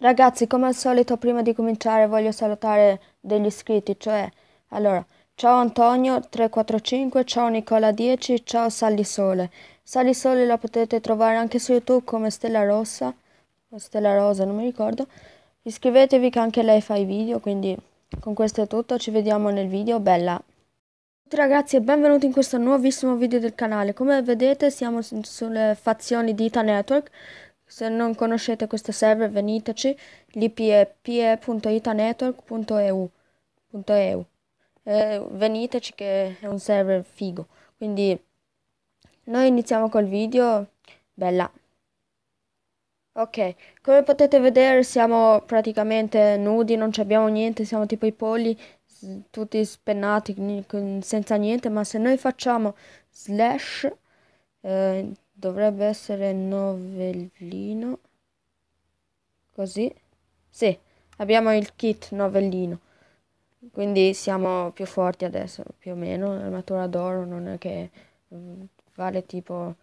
Ragazzi, come al solito, prima di cominciare voglio salutare degli iscritti, cioè, allora, ciao Antonio 345, ciao Nicola 10, ciao Salisole. Salisole la potete trovare anche su YouTube come Stella Rossa, o Stella Rosa, non mi ricordo. Iscrivetevi che anche lei fa i video, quindi con questo è tutto, ci vediamo nel video, bella! Ciao ragazzi e benvenuti in questo nuovissimo video del canale. Come vedete siamo sulle fazioni di Ita Network, se non conoscete questo server veniteci, l'ip è pe.itanetwork.eu veniteci che è un server figo. Quindi noi iniziamo col video. Bella. Ok, come potete vedere siamo praticamente nudi, non abbiamo niente, siamo tipo i polli, tutti spennati, senza niente, ma se noi facciamo slash... Eh, dovrebbe essere novellino così sì abbiamo il kit novellino quindi siamo più forti adesso più o meno l'armatura d'oro non è che mm, vale tipo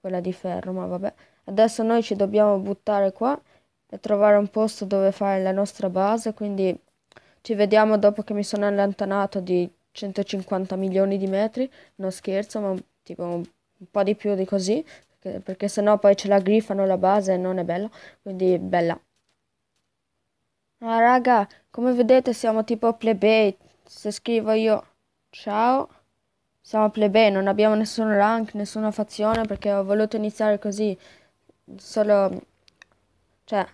quella di ferro ma vabbè adesso noi ci dobbiamo buttare qua e trovare un posto dove fare la nostra base quindi ci vediamo dopo che mi sono allontanato di 150 milioni di metri non scherzo ma tipo un po' di più di così, perché, perché sennò poi ce la grifano la base e non è bella, quindi bella. Ma raga, come vedete siamo tipo plebei, se scrivo io ciao, siamo plebei, non abbiamo nessun rank, nessuna fazione, perché ho voluto iniziare così, solo, cioè,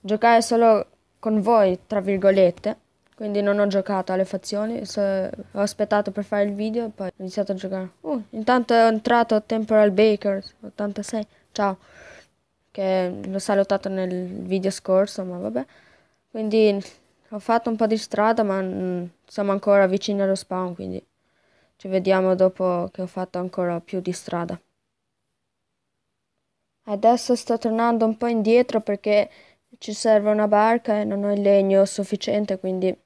giocare solo con voi, tra virgolette. Quindi non ho giocato alle fazioni, ho aspettato per fare il video e poi ho iniziato a giocare. Uh, intanto è entrato Temporal Bakers 86, ciao, che l'ho salutato nel video scorso, ma vabbè. Quindi ho fatto un po' di strada, ma mh, siamo ancora vicini allo spawn, quindi ci vediamo dopo che ho fatto ancora più di strada. Adesso sto tornando un po' indietro perché ci serve una barca e non ho il legno sufficiente, quindi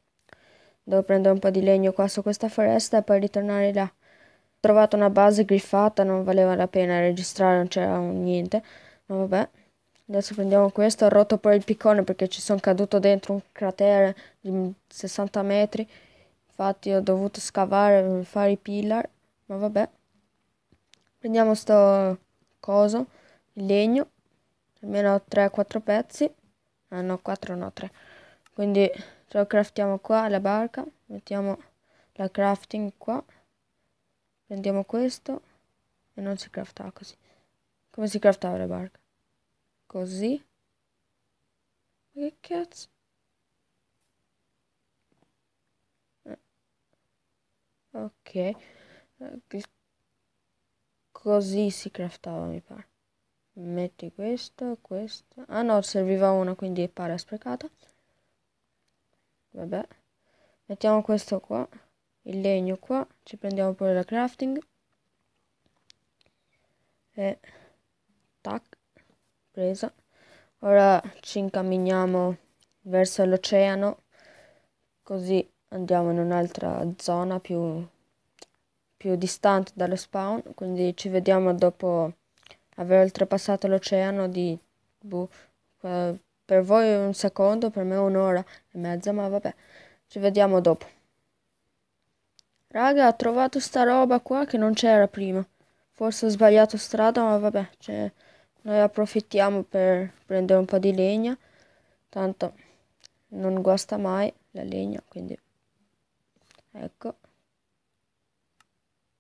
Devo prendere un po' di legno qua su questa foresta e poi ritornare là. Ho trovato una base griffata, non valeva la pena registrare, non c'era niente. Ma vabbè. Adesso prendiamo questo, ho rotto pure il piccone perché ci sono caduto dentro un cratere di 60 metri. Infatti ho dovuto scavare, fare i pillar, ma vabbè. Prendiamo sto coso, il legno, almeno 3-4 pezzi. Ah no, 4 no, 3. Quindi lo craftiamo qua la barca mettiamo la crafting qua prendiamo questo e non si crafta così come si craftava la barca così ma che cazzo eh. ok eh, così si craftava mi pare metti questo questo ah no serviva una quindi è pare sprecata vabbè mettiamo questo qua il legno qua ci prendiamo pure la crafting e tac presa ora ci incamminiamo verso l'oceano così andiamo in un'altra zona più, più distante dallo spawn quindi ci vediamo dopo aver oltrepassato l'oceano di boh, per voi un secondo, per me un'ora e mezza, ma vabbè, ci vediamo dopo. Raga, ho trovato sta roba qua che non c'era prima. Forse ho sbagliato strada, ma vabbè, cioè, noi approfittiamo per prendere un po' di legna. Tanto non guasta mai la legna, quindi... Ecco.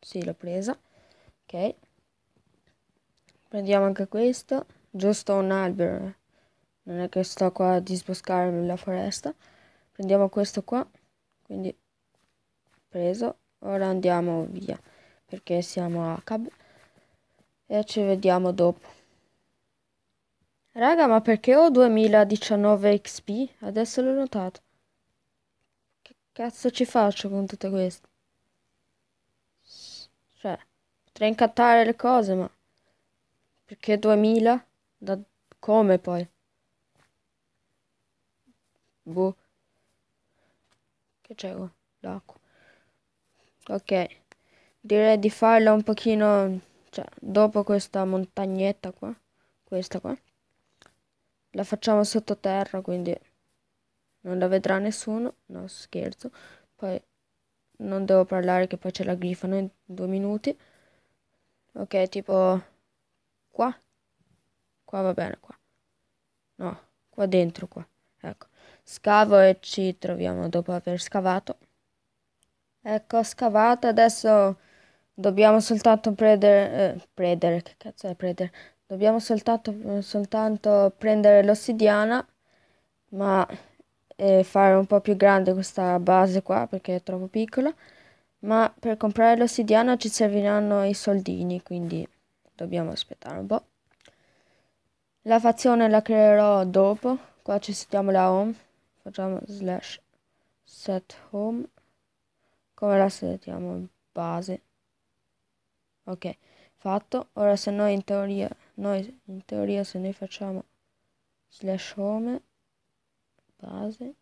Sì, l'ho presa. Ok. Prendiamo anche questo. Giusto un albero. Eh non è che sto qua a disboscare la foresta prendiamo questo qua quindi preso ora andiamo via perché siamo a cab e ci vediamo dopo raga ma perché ho 2019 xp adesso l'ho notato che cazzo ci faccio con tutte queste? cioè potrei incattare le cose ma perché 2000 da come poi Boh. Che c'è qua? L'acqua. Ok. Direi di farla un pochino... Cioè, dopo questa montagnetta qua. Questa qua. La facciamo sottoterra, quindi... Non la vedrà nessuno. No, scherzo. Poi... Non devo parlare che poi c'è la grifano in due minuti. Ok, tipo... Qua. Qua va bene, qua. No, qua dentro, qua. Ecco scavo e ci troviamo dopo aver scavato. Ecco, scavato, adesso dobbiamo soltanto prendere, eh, prendere, che cazzo è prendere? Dobbiamo soltanto, soltanto prendere l'ossidiana, ma eh, fare un po' più grande questa base qua perché è troppo piccola. Ma per comprare l'ossidiana ci serviranno i soldini, quindi dobbiamo aspettare un po'. La fazione la creerò dopo, qua ci sentiamo la home. Oh facciamo slash set home come la settiamo base ok fatto ora se noi in teoria noi in teoria se noi facciamo slash home base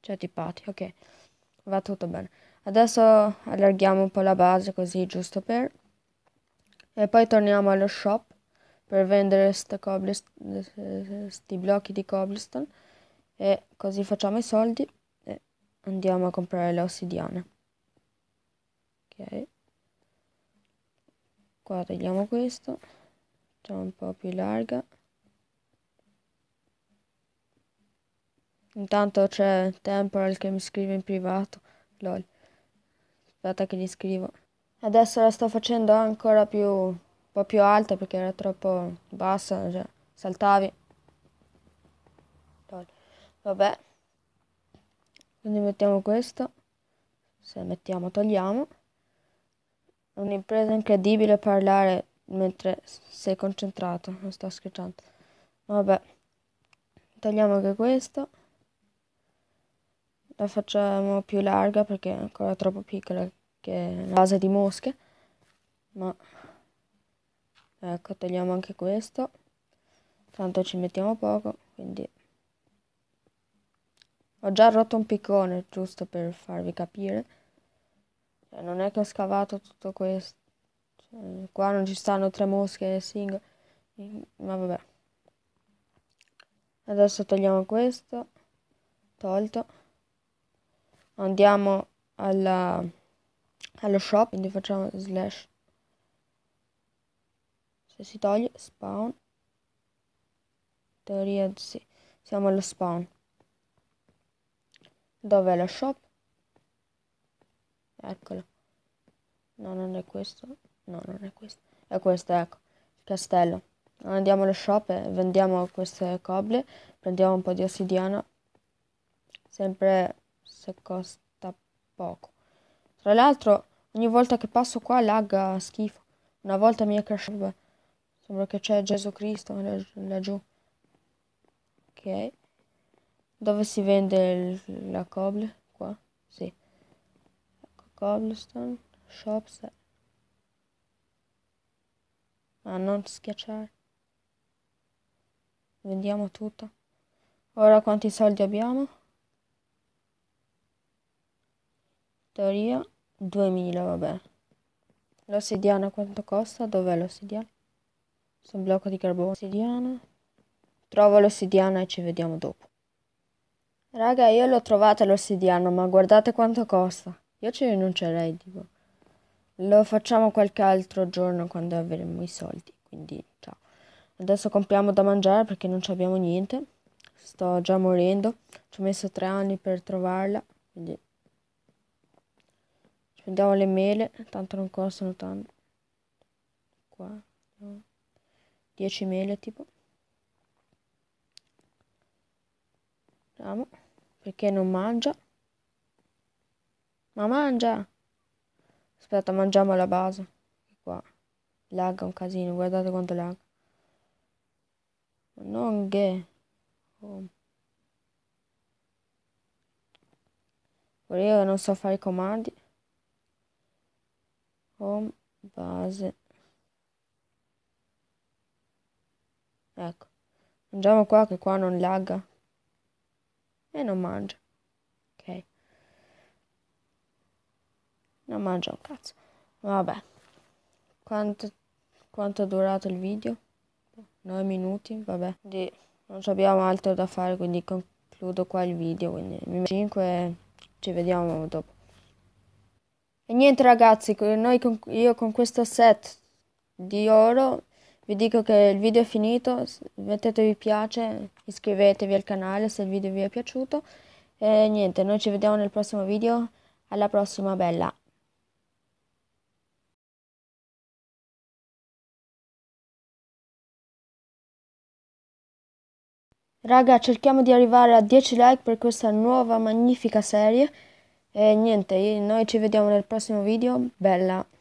cioè tipati ok va tutto bene adesso allarghiamo un po' la base così giusto per e poi torniamo allo shop per vendere questi blocchi di cobblestone e così facciamo i soldi e andiamo a comprare le ossidiane. Ok. Qua tagliamo questo, facciamo un po' più larga. Intanto c'è Temporal che mi scrive in privato. Lol. Aspetta che gli scrivo. Adesso la sto facendo ancora più po' più alta perché era troppo bassa, cioè, saltavi. Vabbè, quindi mettiamo questo, se mettiamo togliamo. Un'impresa incredibile parlare mentre sei concentrato, non sto scherzando. Vabbè, togliamo anche questo. La facciamo più larga perché è ancora troppo piccola che è la base di mosche. Ma ecco togliamo anche questo tanto ci mettiamo poco quindi ho già rotto un piccone giusto per farvi capire cioè, non è che ho scavato tutto questo cioè, qua non ci stanno tre mosche single ma vabbè adesso togliamo questo tolto andiamo alla, allo shop quindi facciamo slash se si toglie spawn teoria sì. siamo allo spawn dov'è lo shop eccolo no non è questo no non è questo è questo ecco il castello andiamo allo shop e vendiamo queste coble prendiamo un po' di ossidiana sempre se costa poco tra l'altro ogni volta che passo qua lagga schifo una volta mi è crashato Sembra che c'è Gesù Cristo laggiù. Ok. Dove si vende il, la coble? Qua? Sì. Ecco, cobblestone, shops. Ma ah, non schiacciare. Vendiamo tutto. Ora quanti soldi abbiamo? Teoria 2000, vabbè. L'ossidiana quanto costa? Dov'è l'ossidiana? Questo blocco di carbone. Ossidiana. Trovo l'ossidiana e ci vediamo dopo. Raga, io l'ho trovata l'ossidiana, ma guardate quanto costa. Io ci rinuncerei, tipo. Lo facciamo qualche altro giorno quando avremo i soldi, quindi ciao. Adesso compriamo da mangiare perché non abbiamo niente. Sto già morendo. Ci ho messo tre anni per trovarla, quindi... Ci prendiamo le mele, tanto non costano tanto. Qua. 10 mele tipo vediamo perché non mangia ma mangia aspetta mangiamo la base qua lagga un casino guardate quanto lagga non che oh. io non so fare i comandi home base ecco mangiamo qua che qua non lagga e non mangia ok non mangia un cazzo vabbè quanto, quanto è durato il video 9 minuti vabbè quindi non abbiamo altro da fare quindi concludo qua il video quindi 5 ci vediamo dopo e niente ragazzi noi con, io con questo set di oro vi dico che il video è finito, mettete piace, iscrivetevi al canale se il video vi è piaciuto e niente, noi ci vediamo nel prossimo video, alla prossima bella! Raga, cerchiamo di arrivare a 10 like per questa nuova magnifica serie. E niente, noi ci vediamo nel prossimo video. Bella!